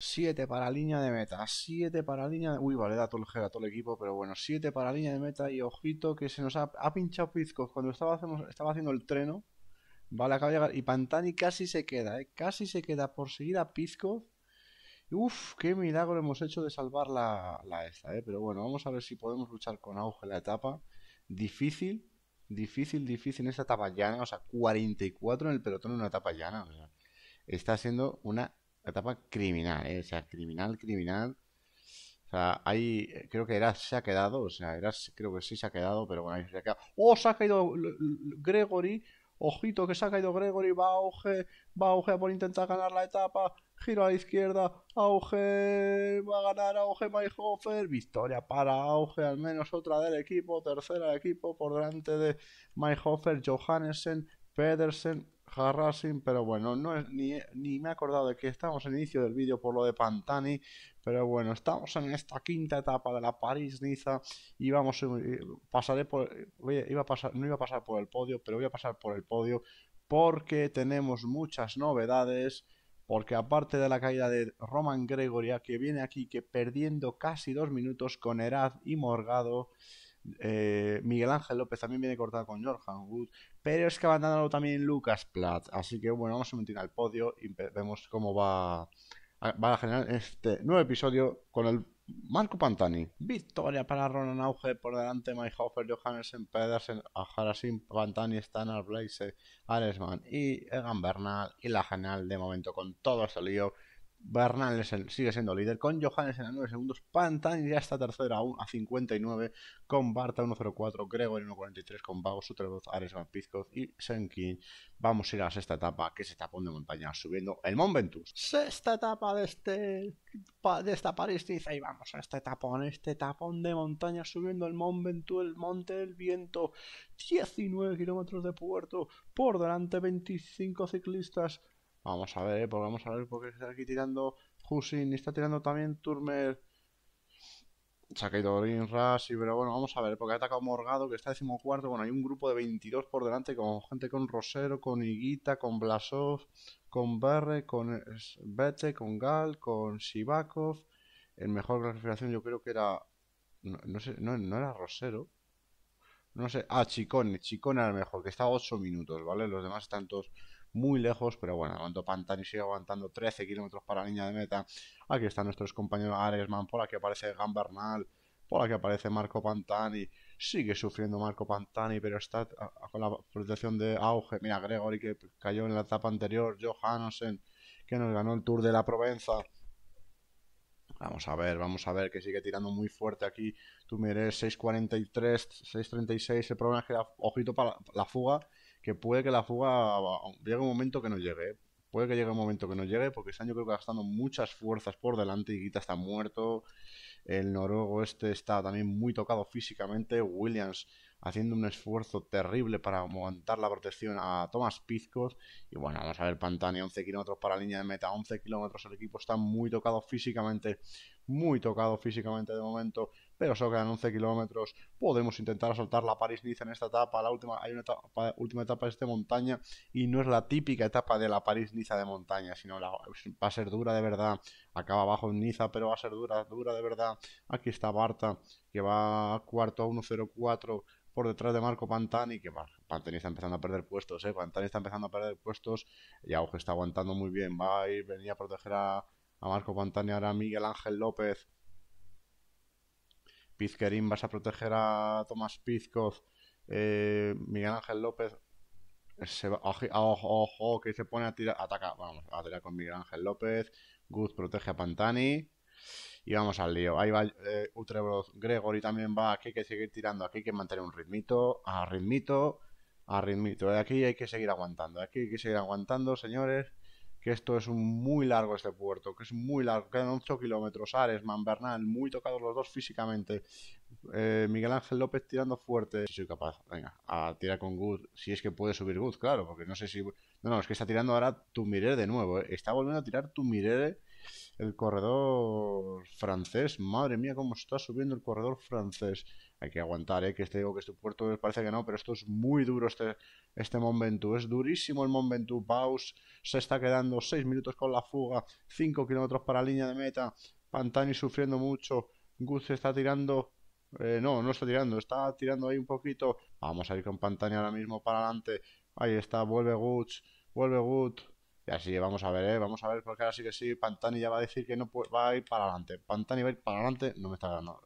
7 para línea de meta, 7 para línea de... Uy, vale, da todo el a todo el equipo, pero bueno, 7 para línea de meta y ojito que se nos ha, pinchado Pizcos cuando estaba, estaba haciendo el treno. Vale, acaba de llegar. Y Pantani casi se queda, eh, Casi se queda por seguir a Pizcos. Uf, qué milagro hemos hecho de salvar la, esta, eh, Pero bueno, vamos a ver si podemos luchar con auge la etapa. Difícil, difícil, difícil en esta etapa llana. O sea, 44 en el pelotón en una etapa llana. está siendo una etapa criminal, ¿eh? o sea, criminal, criminal. O sea, ahí eh, creo que Eras se ha quedado, o sea, Eras creo que sí se ha quedado, pero bueno, ahí se ha quedado. ¡Oh, se ha caído Gregory! Ojito que se ha caído Gregory, va auge, va auge por intentar ganar la etapa, giro a la izquierda, auge, va a ganar auge Mayhofer, victoria para auge, al menos otra del equipo, tercera del equipo por delante de Mayhofer, Johannessen, Pedersen racing pero bueno, no es, ni, me he acordado de que estamos en inicio del vídeo por lo de Pantani, pero bueno, estamos en esta quinta etapa de la París-Niza y vamos, eh, pasaré por, iba a pasar, no iba a pasar por el podio, pero voy a pasar por el podio porque tenemos muchas novedades, porque aparte de la caída de Roman Gregoria, que viene aquí que perdiendo casi dos minutos con Heraz y Morgado, eh, Miguel Ángel López también viene cortado con Jordan Wood, pero es que van dando también Lucas Platt. Así que bueno, vamos a meter al podio y vemos cómo va, va a generar este nuevo episodio con el Marco Pantani. Victoria para Ronan Auge por delante, Mayhofer, Johannes, Pedersen, Ajarasim, Pantani, Stannard, Blaise, Alesman y Egan Bernal. Y la general de momento con todo ese lío Bernal sigue siendo líder con Johannes en a 9 segundos. Pantani ya está tercero aún a 59 con Barta 1.04, Gregor 1.43 con Vago, Sutreboz, Ares Van Pizcoz y Senkin. Vamos a ir a la sexta etapa que es tapón de montaña subiendo el Mont Ventus. Sexta etapa de, este, de esta París y vamos a este tapón, este tapón de montaña subiendo el Mont Ventoux, el monte del viento. 19 kilómetros de puerto, por delante 25 ciclistas Vamos a ver, porque vamos a ver por qué está aquí tirando Husin y está tirando también Turmer. Se ha caído pero bueno, vamos a ver, porque ha atacado Morgado, que está decimocuarto. Bueno, hay un grupo de 22 por delante con gente con Rosero, con Higuita, con Blasov, con Barre con Bete, con Gal, con Sivakov. El mejor clasificación yo creo que era. No, sé, no, era Rosero. No sé, ah, Chicone, Chicone era el mejor, que está a 8 minutos, ¿vale? Los demás están todos muy lejos, pero bueno, cuando Pantani, sigue aguantando 13 kilómetros para la línea de meta. Aquí están nuestros compañeros Aresman, por aquí aparece Gambernal, por aquí aparece Marco Pantani. Sigue sufriendo Marco Pantani, pero está con la protección de auge. Mira, Gregory que cayó en la etapa anterior, Johannessen que nos ganó el Tour de la Provenza. Vamos a ver, vamos a ver que sigue tirando muy fuerte aquí. Tú mires 6.43, 6.36. El problema es que, ojito para la fuga, que puede que la fuga llegue un momento que no llegue. ¿eh? Puede que llegue un momento que no llegue, porque este año creo que gastando muchas fuerzas por delante. Y quita está muerto. El noruego este está también muy tocado físicamente. Williams haciendo un esfuerzo terrible para aguantar la protección a Thomas Pizcos. Y bueno, vamos a ver Pantani, 11 kilómetros para la línea de meta, 11 kilómetros. El equipo está muy tocado físicamente, muy tocado físicamente de momento pero solo quedan 11 kilómetros. Podemos intentar soltar la París-Niza en esta etapa. La última, hay una última etapa de de este montaña y no es la típica etapa de la París-Niza de montaña, sino la, va a ser dura de verdad. Acaba abajo en Niza, pero va a ser dura, dura de verdad. Aquí está Barta, que va cuarto a 1.04 por detrás de Marco Pantani, que Pantani está empezando a perder puestos, eh, Pantani está empezando a perder puestos y Auge está aguantando muy bien, va a ir, venía a proteger a, a Marco Pantani, ahora Miguel Ángel López Pizquerín vas a proteger a Tomás Pizcoz, eh, Miguel Ángel López, ojo, ojo, que se pone a tirar, ataca, vamos, a tirar con Miguel Ángel López, Guz protege a Pantani, y vamos al lío. Ahí va eh, Utrebroz, Gregory también va, aquí hay que seguir tirando, aquí hay que mantener un ritmito, a ritmito, a ritmito, aquí hay que seguir aguantando, aquí hay que seguir aguantando, señores, que esto es un muy largo este puerto, que es muy largo, quedan 8 kilómetros, Ares, Manbernal, muy tocados los dos físicamente, eh, Miguel Ángel López tirando fuerte, si soy capaz, venga, a tirar con Good, si es que puede subir Good, claro, porque no sé si... No, no, es que está tirando ahora Tumirere de nuevo, eh. está volviendo a tirar Tumirere el corredor francés. Madre mía, cómo está subiendo el corredor francés. Hay que aguantar, ¿eh? que este digo que este puerto parece que no, pero esto es muy duro este, este momento Es durísimo el momento Ventoux. se está quedando 6 minutos con la fuga, 5 kilómetros para línea de meta. Pantani sufriendo mucho. Guz está tirando eh, no, no está tirando, está tirando ahí un poquito. Vamos a ir con Pantani ahora mismo para adelante. Ahí está, vuelve Guts, vuelve Guts. Y así vamos a ver, ¿eh? Vamos a ver, porque ahora sí que sí, Pantani ya va a decir que no va a ir para adelante. Pantani va a ir para adelante, no me está ganando.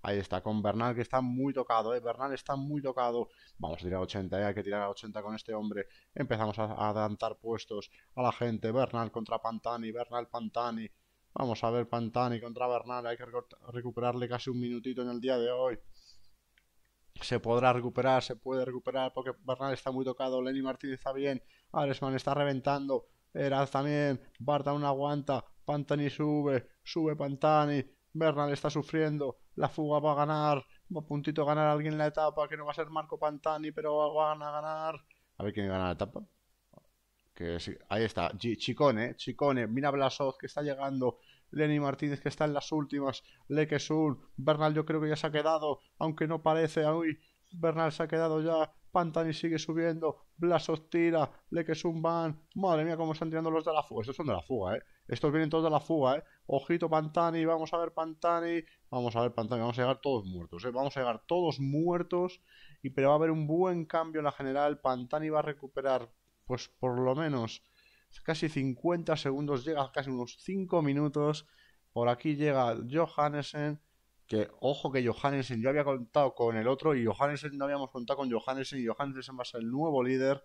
Ahí está, con Bernal que está muy tocado, ¿eh? Bernal está muy tocado. Vamos a tirar 80, ¿eh? hay que tirar a 80 con este hombre. Empezamos a, a adelantar puestos a la gente. Bernal contra Pantani, Bernal Pantani. Vamos a ver Pantani contra Bernal, hay que recuperarle casi un minutito en el día de hoy. Se podrá recuperar, se puede recuperar porque Bernal está muy tocado, Lenny Martínez está bien, Aresman está reventando, Eras también, Barda no aguanta, Pantani sube, sube Pantani, Bernal está sufriendo, la fuga va a ganar, va a puntito a ganar alguien la etapa, que no va a ser Marco Pantani, pero van a ganar. A ver quién gana la etapa. Que Ahí está, Chicone, Chicone, mira Blasoz, que está llegando, Lenny Martínez que está en las últimas, Lequesul, Bernal yo creo que ya se ha quedado, aunque no parece, hoy Bernal se ha quedado ya, Pantani sigue subiendo, Blasos tira, un van, madre mía cómo están tirando los de la fuga, estos son de la fuga, eh, estos vienen todos de la fuga, eh, ojito Pantani, vamos a ver Pantani, vamos a ver Pantani, vamos a llegar todos muertos, eh, vamos a llegar todos muertos, y pero va a haber un buen cambio en la general, Pantani va a recuperar, pues por lo menos, casi 50 segundos, llega casi unos 5 minutos, por aquí llega Johannesen, que ojo que Johannesen, yo había contado con el otro y Johannesen no habíamos contado con Johannesen y Johannesen va a ser el nuevo líder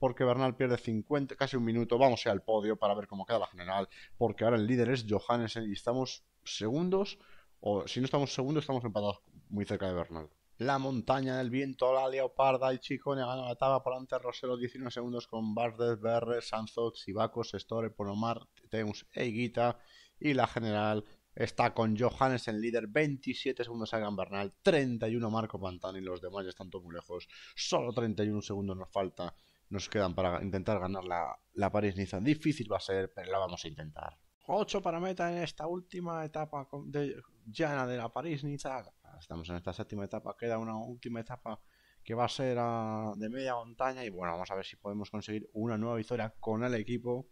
porque Bernal pierde 50, casi un minuto, vamos al podio para ver cómo queda la general, porque ahora el líder es Johannesen y estamos segundos, o si no estamos segundos estamos empatados muy cerca de Bernal. La montaña, el viento, la leoparda, y chicone ganó la por antes Rosero 19 segundos con Bardet, Berre, Sanzot, Sivacos, Store, Ponomar, Teus e Higuita y la general Está con Johannes en líder, 27 segundos gran Bernal, 31 Marco Pantani, los demás ya están todos muy lejos. Solo 31 segundos nos falta, nos quedan para intentar ganar la, la París-Niza. Difícil va a ser, pero la vamos a intentar. 8 para meta en esta última etapa de llana de la París-Niza. Estamos en esta séptima etapa, queda una última etapa que va a ser ah, de media montaña y bueno, vamos a ver si podemos conseguir una nueva victoria con el equipo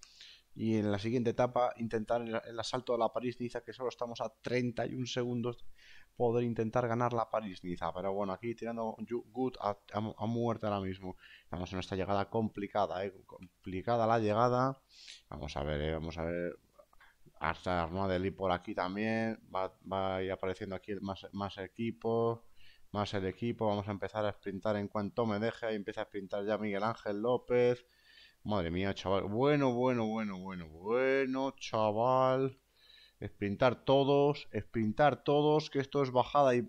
y en la siguiente etapa intentar el, asalto a la París-Niza, que solo estamos a 31 segundos, poder intentar ganar la París-Niza. Pero bueno, aquí tirando Good a, muerte ahora mismo. Vamos en esta llegada complicada, ¿eh? complicada la llegada. Vamos a ver, eh, vamos a ver. Hasta Arnoa por aquí también. Va, va a ir apareciendo aquí más, más equipo. Más el equipo. Vamos a empezar a sprintar en cuanto me deje. Ahí empieza a sprintar ya Miguel Ángel López. Madre mía, chaval. Bueno, bueno, bueno, bueno, bueno, chaval. Sprintar todos, sprintar todos, que esto es bajada y,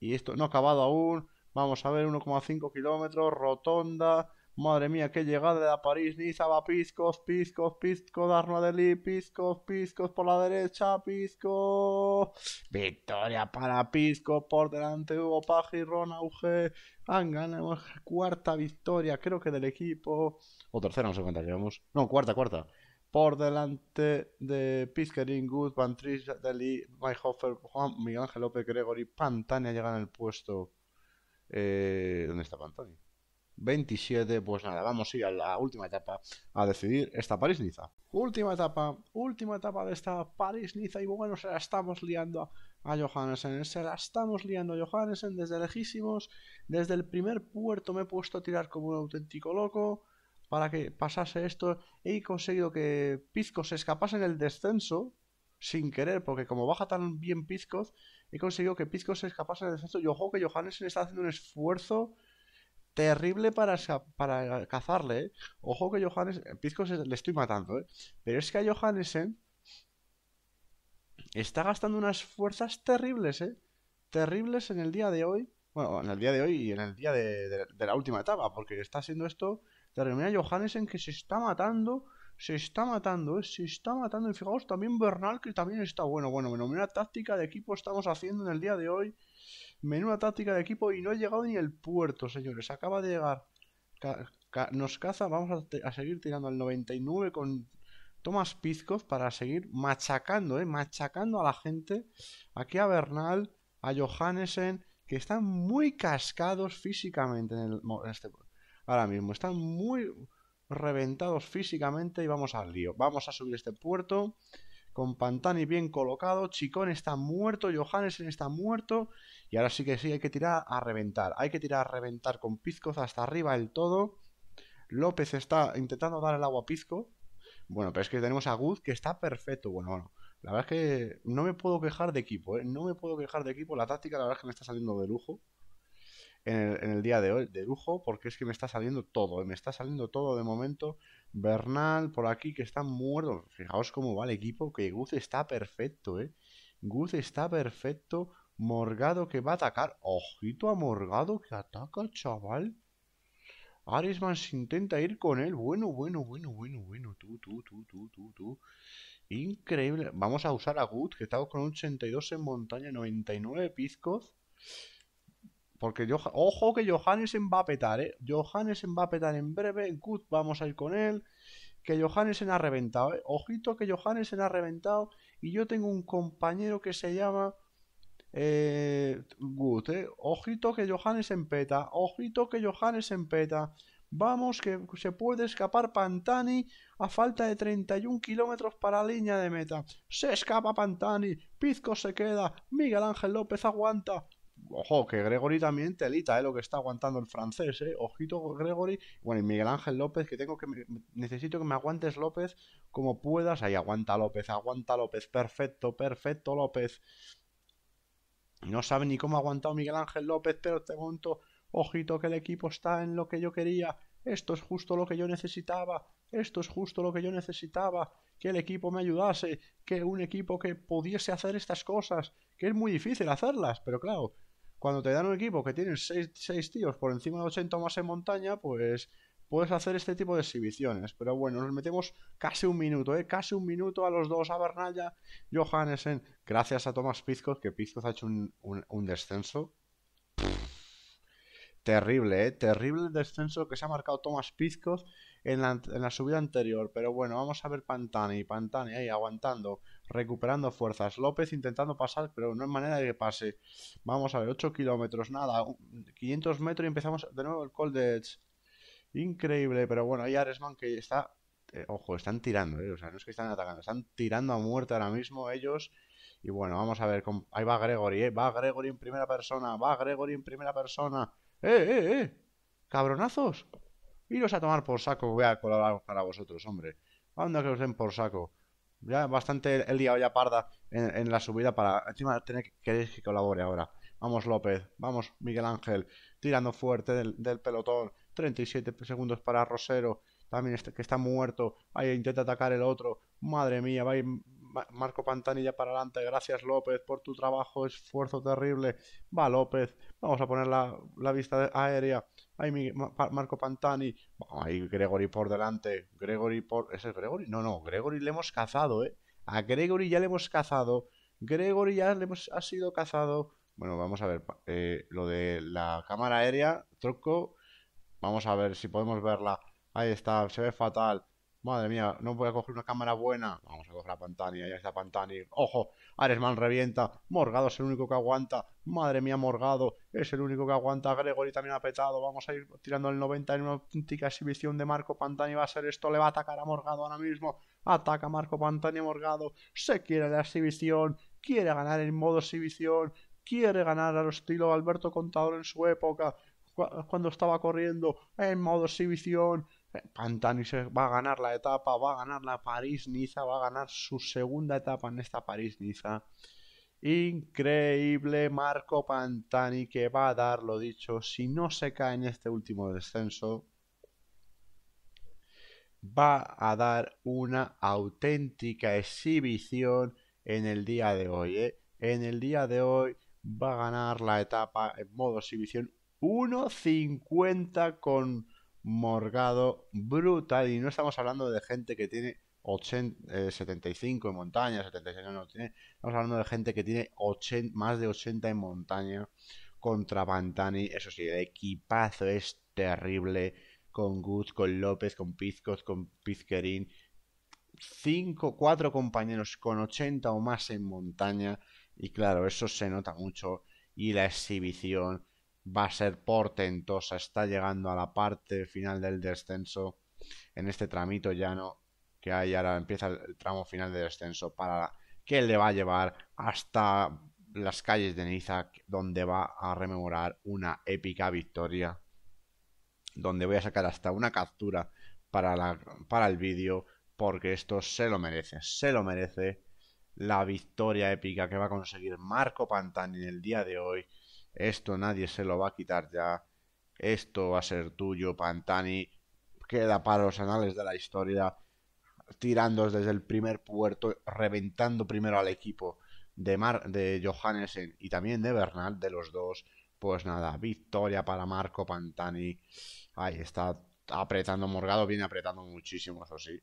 y esto no ha acabado aún. Vamos a ver, 1,5 kilómetros, rotonda. Madre mía, qué llegada a París, Niza va piscos, piscos, piscos, Darno Adelí, piscos, piscos por la derecha, Pisco. Victoria para Pisco por delante, Hugo Paji, Ron Auge. Han ganado cuarta victoria, creo que del equipo. O tercera, no sé cuántas llevamos. No, cuarta, cuarta. Por delante de Piskering, Good, Van Tris, Deli, Mayhofer, Juan Miguel Ángel López, Gregory, Pantania llegan al puesto. Eh, ¿Dónde está Pantania? 27. Pues nada, vamos a ir a la última etapa a decidir esta París-Niza. Última etapa, última etapa de esta París-Niza. Y bueno, se la estamos liando a en Se la estamos liando a Johansen desde lejísimos. Desde el primer puerto me he puesto a tirar como un auténtico loco para que pasase esto. He conseguido que Pizco se escapase en el descenso sin querer, porque como baja tan bien Pizco, he conseguido que Pizco se escapase en el descenso. Yo juego que Johansen está haciendo un esfuerzo terrible para, para cazarle. ¿eh? Ojo que Johannes. pizco le estoy matando, ¿eh? Pero es que a Johannesen está gastando unas fuerzas terribles, ¿eh? Terribles en el día de hoy. Bueno, en el día de hoy y en el día de, la última etapa, porque está haciendo esto. Termina Johannesen que se está matando. Se está matando, ¿eh? se está matando. Y fijaos también Bernal, que también está bueno. Bueno, bueno, una táctica de equipo estamos haciendo en el día de hoy. Menuda táctica de equipo y no ha llegado ni el puerto, señores. Acaba de llegar. nos caza. Vamos a, seguir tirando al 99 con Tomás Pizkov para seguir machacando, ¿eh? Machacando a la gente. Aquí a Bernal, a Johannesen, que están muy cascados físicamente en, el, este, ahora mismo. Están muy reventados físicamente y vamos al lío. Vamos a subir este puerto con Pantani bien colocado, Chicón está muerto, Johannes está muerto, y ahora sí que sí, hay que tirar a reventar, hay que tirar a reventar con pizcos hasta arriba el todo, López está intentando dar el agua a Pizco, bueno, pero es que tenemos a Guz que está perfecto, bueno, bueno, la verdad es que no me puedo quejar de equipo, ¿eh? no me puedo quejar de equipo, la táctica la verdad es que me está saliendo de lujo, en el, día de hoy de lujo porque es que me está saliendo todo, eh, me está saliendo todo de momento. Bernal por aquí que está muerto. Fijaos cómo va el equipo, que Guz está perfecto, ¿eh? Guz está perfecto. Morgado que va a atacar. Ojito a Morgado que ataca, chaval. Arisman intenta ir con él. Bueno, bueno, bueno, bueno, bueno. Tú, tú, tú, tú, tú, Increíble. Vamos a usar a Gut, que estamos con 82 en montaña, 99 pizcos. Porque yo, ojo que Johannes va a petar, ¿eh? Johannes va a petar en breve. Gut, vamos a ir con él. Que se ha reventado, ¿eh? Ojito que se ha reventado. Y yo tengo un compañero que se llama... Eh, ¿eh? Ojito que Johannes peta. Ojito que Johannes peta. Vamos, que se puede escapar Pantani a falta de 31 kilómetros para la línea de meta. Se escapa Pantani, Pizco se queda, Miguel Ángel López aguanta, ojo, que Gregory también telita, ¿eh? Lo que está aguantando el francés, ¿eh? Ojito Gregory. Bueno, y Miguel Ángel López, que tengo que... Necesito que me aguantes López como puedas. Ahí aguanta López, aguanta López. Perfecto, perfecto López. No sabe ni cómo ha aguantado Miguel Ángel López, pero te monto. Ojito que el equipo está en lo que yo quería. Esto es justo lo que yo necesitaba. Esto es justo lo que yo necesitaba. Que el equipo me ayudase. Que un equipo que pudiese hacer estas cosas. Que es muy difícil hacerlas. Pero claro, cuando te dan un equipo que tiene 6 tíos por encima de 80 más en montaña, pues puedes hacer este tipo de exhibiciones. Pero bueno, nos metemos casi un minuto, ¿eh? Casi un minuto a los dos, a Bernalla, Johannesen, gracias a Tomás Pizcoz, que Pizcoz ha hecho un, descenso. Terrible, ¿eh? Terrible el descenso que se ha marcado Tomás Pizcoz en la, en la subida anterior. Pero bueno, vamos a ver Pantani. Pantani ahí aguantando recuperando fuerzas. López intentando pasar, pero no hay manera de que pase. Vamos a ver, 8 kilómetros, nada, 500 metros y empezamos de nuevo el Cold Edge. Increíble, pero bueno, ahí Aresman que está... Eh, ojo, están tirando, eh, o sea, no es que están atacando, están tirando a muerte ahora mismo ellos. Y bueno, vamos a ver, cómo ahí va Gregory, eh, va Gregory en primera persona, va Gregory en primera persona. ¡Eh, eh, eh! ¡Cabronazos! Iros a tomar por saco, voy a colaborar para vosotros, hombre. Anda que os den por saco. Ya bastante el día ya parda en, la subida para encima tener que que colabore ahora. Vamos López, vamos Miguel Ángel, tirando fuerte del, pelotón. 37 segundos para Rosero, también este que está muerto. Ahí intenta atacar el otro. Madre mía, va Marco Pantanilla para adelante. Gracias López por tu trabajo, esfuerzo terrible. Va López, vamos a poner la vista aérea Marco Pantani, hay Gregory por delante, Gregory por... ¿Ese es Gregory? No, no, Gregory le hemos cazado, ¿eh? A Gregory ya le hemos cazado, Gregory ya le hemos, ha sido cazado. Bueno, vamos a ver, eh, lo de la cámara aérea, Truco. vamos a ver si podemos verla. Ahí está, se ve fatal. Madre mía, no voy a coger una cámara buena. Vamos a coger a Pantani, ahí está Pantani. ¡Ojo! Aresman revienta. Morgado es el único que aguanta. Madre mía, Morgado es el único que aguanta. Gregory también ha petado. Vamos a ir tirando el 90 en una auténtica exhibición de Marco Pantani. Va a ser esto, le va a atacar a Morgado ahora mismo. Ataca Marco Pantani a Morgado. Se quiere la exhibición. Quiere ganar en modo exhibición. Quiere ganar al estilo Alberto Contador en su época. Cuando estaba corriendo en modo exhibición Pantani va a ganar la etapa, va a ganar la París-Niza, va a ganar su segunda etapa en esta París-Niza. Increíble Marco Pantani que va a dar lo dicho si no se cae en este último descenso. Va a dar una auténtica exhibición en el día de hoy. ¿eh? En el día de hoy va a ganar la etapa en modo exhibición 1.50 con morgado brutal. Y no estamos hablando de gente que tiene 80, 75 eh, en montaña, 76 no, tiene. Estamos hablando de gente que tiene 80, más de 80 en montaña contra Bantani. Eso sí, el equipazo es terrible. Con Good, con López, con Pizcos, con Pizquerín. 5, 4 compañeros con 80 o más en montaña. Y claro, eso se nota mucho. Y la exhibición va a ser portentosa. Está llegando a la parte final del descenso en este tramito llano que hay ahora. Empieza el tramo final del descenso para que le va a llevar hasta las calles de Niza, donde va a rememorar una épica victoria. Donde voy a sacar hasta una captura para, para el vídeo, porque esto se lo merece, se lo merece la victoria épica que va a conseguir Marco Pantani en el día de hoy esto nadie se lo va a quitar ya. Esto va a ser tuyo, Pantani. Queda para los anales de la historia. Tirando desde el primer puerto, reventando primero al equipo de, Mar de y también de Bernal, de los dos. Pues nada, victoria para Marco Pantani. Ahí está apretando Morgado, viene apretando muchísimo, eso sí.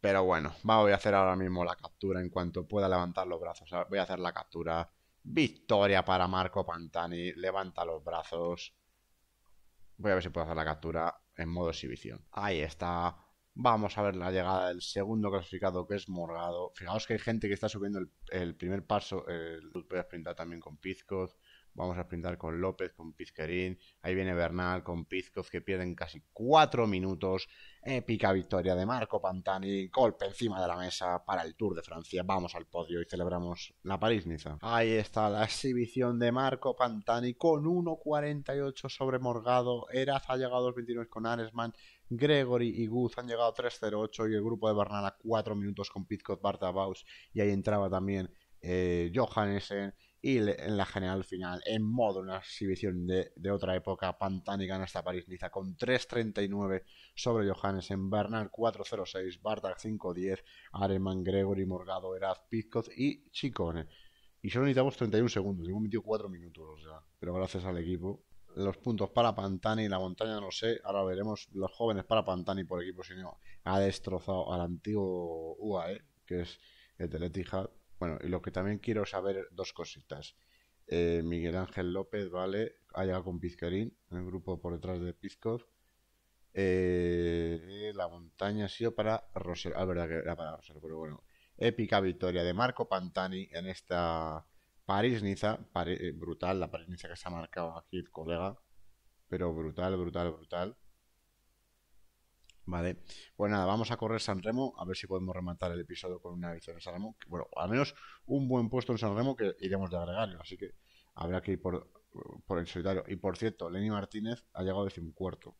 Pero bueno, voy a hacer ahora mismo la captura en cuanto pueda levantar los brazos. Voy a hacer la captura Victoria para Marco Pantani. Levanta los brazos. Voy a ver si puedo hacer la captura en modo exhibición. Ahí está. Vamos a ver la llegada del segundo clasificado que es Morgado. Fijaos que hay gente que está subiendo el, primer paso. El, puedes sprint también con Pizcoz. Vamos a sprintar con López, con Pizquerín. Ahí viene Bernal con Pizcoz que pierden casi cuatro minutos. Épica victoria de Marco Pantani. Golpe encima de la mesa para el Tour de Francia. Vamos al podio y celebramos la París-Niza. Ahí está la exhibición de Marco Pantani con 1.48 sobre Morgado. Eraz ha llegado a 2.29 con Aresman. Gregory y Guz han llegado 3.08 y el grupo de Bernal a 4 minutos con Pizcoz, Bartabaus. y ahí entraba también eh, Johannesen y en la general final, en modo una exhibición de, otra época, Pantani gana hasta París-Niza, con 3.39 sobre Johannes En Bernard 4.06, Bartak 5.10, Areman, Gregory, Morgado, Eraz, Pizcoz y Chicone. Y solo necesitamos 31 segundos, hemos metido 4 minutos, o pero gracias al equipo. Los puntos para Pantani, la montaña no sé, ahora veremos los jóvenes para Pantani por equipo, sino ha destrozado al antiguo UAE, que es el Teletihad. Bueno, y lo que también quiero saber, dos cositas. Eh, Miguel Ángel López, ¿vale? Ha llegado con Pizcarín, en el grupo por detrás de Pizcov. Eh, la montaña ha sido para Roser, Ah, verdad que era para Roser, pero bueno. Épica victoria de Marco Pantani en esta París-Niza. Eh, brutal la París-Niza que se ha marcado aquí el colega. Pero brutal, brutal, brutal. Vale, pues nada, vamos a correr San Remo, a ver si podemos rematar el episodio con una victoria en San Remo. Bueno, al menos un buen puesto en San Remo que iremos de agregarlo, así que habrá que ir por, por el solitario. Y por cierto, Lenny Martínez ha llegado decimocuarto.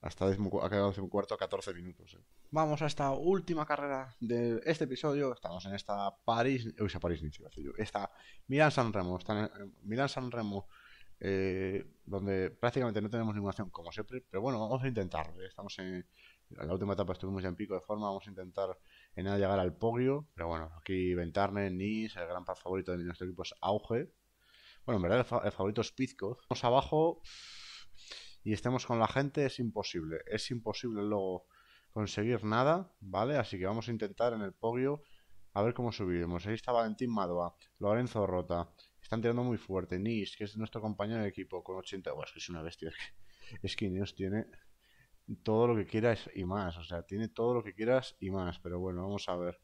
Hasta ha quedado decimocuarto a 14 minutos. Eh. Vamos a esta última carrera de este episodio. Estamos en esta París, uy, esta París esta San Remo, está eh, San Remo eh, donde prácticamente no tenemos ninguna acción como siempre, pero bueno, vamos a intentar. ¿eh? Estamos en, la última etapa estuvimos ya en pico de forma, vamos a intentar en nada llegar al podio, pero bueno, aquí Ventarne, Nice, el gran favorito de nuestro equipo es Auge. Bueno, en verdad el, favorito es Pizco. Vamos abajo y estemos con la gente, es imposible, es imposible luego conseguir nada, ¿vale? Así que vamos a intentar en el podio a ver cómo subimos. Ahí está Valentín Madoa, Lorenzo Rota, están tirando muy fuerte. Nis, que es nuestro compañero de equipo, con 80. Bueno, es que es una bestia. Es que, Nis tiene todo lo que quieras y más. O sea, tiene todo lo que quieras y más. Pero bueno, vamos a ver.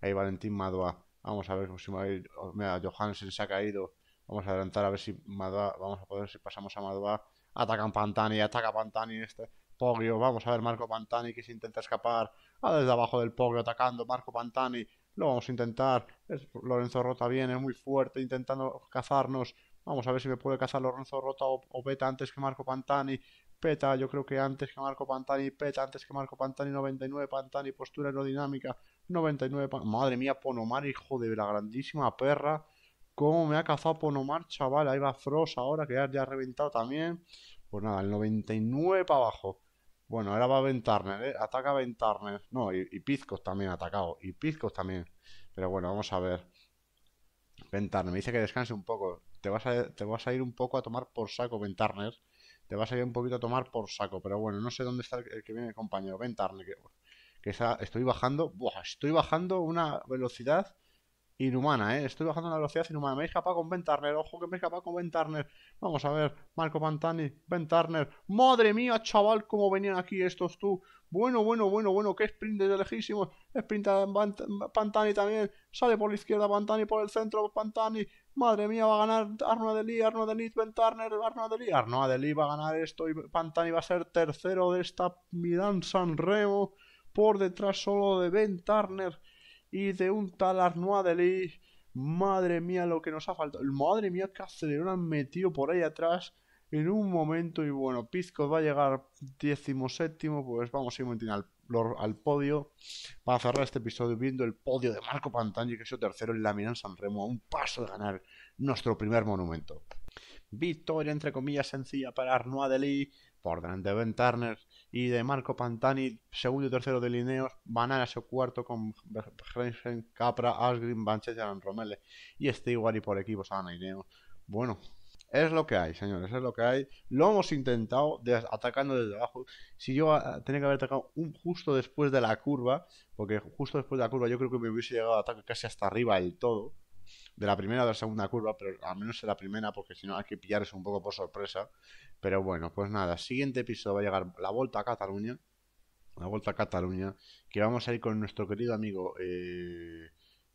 Ahí Valentín Madua. Vamos a ver si va a ir. Mira, Johansen se ha caído. Vamos a adelantar a ver si Madua. Vamos a poder si pasamos a Madua. Atacan Pantani, ataca Pantani. Este. Pogio vamos a ver Marco Pantani que se intenta escapar. Ah, desde abajo del Pogio atacando Marco Pantani lo vamos a intentar. Lorenzo Rota viene muy fuerte intentando cazarnos. Vamos a ver si me puede cazar Lorenzo Rota o, Peta antes que Marco Pantani. Peta, yo creo que antes que Marco Pantani, Peta antes que Marco Pantani, 99 Pantani, postura aerodinámica, 99 Madre mía, Ponomar, hijo de la grandísima perra. ¿Cómo me ha cazado Ponomar, chaval? Ahí va Frost ahora, que ya ha reventado también. Pues nada, el 99 para abajo. Bueno, ahora va Ventarner, ¿eh? Ataca Ventarner, No, y, y también ha atacado. Y Pizcos también. Pero bueno, vamos a ver. Ventarner me dice que descanse un poco. Te vas a, te vas a ir un poco a tomar por saco, Ventarner, Te vas a ir un poquito a tomar por saco. Pero bueno, no sé dónde está el, que viene compañero. Ventarner, que, que está, estoy bajando. Buah, estoy bajando una velocidad inhumana, ¿eh? Estoy bajando la velocidad inhumana. Me he escapado con Ben Ojo que me he con Ben Vamos a ver. Marco Pantani, Ben Madre mía, chaval, cómo venían aquí estos tú. Bueno, bueno, bueno, bueno. Qué sprint de lejísimo Sprint Pantani también. Sale por la izquierda Pantani, por el centro Pantani. Madre mía, va a ganar Arno Adelí, Arno Adelí, Ben Turner, Arno Adelí. Arno Adelí va a ganar esto y Pantani va a ser tercero de esta Milán San Remo. Por detrás solo de Ben y de un tal Arnois de Madre mía, lo que nos ha faltado. Madre mía, que acelerón han metido por ahí atrás en un momento. Y bueno, pisco va a llegar décimo séptimo. Pues vamos a ir un al, al podio para cerrar este episodio viendo el podio de Marco Pantani, que es el tercero en la Miran San Remo, a un paso de ganar nuestro primer monumento. Victoria, entre comillas, sencilla para Arnois de por delante de Ben Turner y de Marco Pantani, segundo y tercero de Lineos, a o cuarto con Hansen Capra, Asgrim, Banchet y Romele y igual y por equipos a Lineos. Bueno, es lo que hay, señores, es lo que hay. Lo hemos intentado atacando desde abajo. Si yo ah, tenía que haber atacado un justo después de la curva, porque justo después de la curva yo creo que me hubiese llegado a atacar casi hasta arriba del todo de la primera o de la segunda curva, pero al menos en la primera, porque si no hay que pillarse un poco por sorpresa. Pero bueno, pues nada, siguiente episodio va a llegar la Vuelta a Cataluña, la Vuelta a Cataluña, que vamos a ir con nuestro querido amigo eh,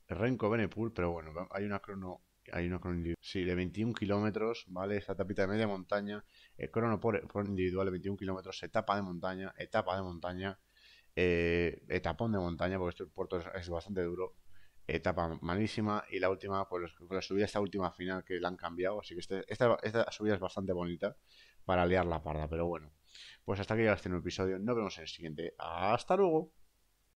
Renko Benepul, pero bueno, hay una crono hay una crono Sí, de 21 kilómetros, ¿vale? Esta tapita de media montaña. El eh, crono por, por individual de 21 kilómetros, etapa de montaña, etapa de montaña, eh, etapón de montaña, porque este puerto es, bastante duro etapa malísima y la última, pues la subida esta última final que la han cambiado, así que este, esta, subida es bastante bonita para liar la parda, pero bueno, pues hasta que llega este nuevo episodio, nos vemos en el siguiente, hasta luego.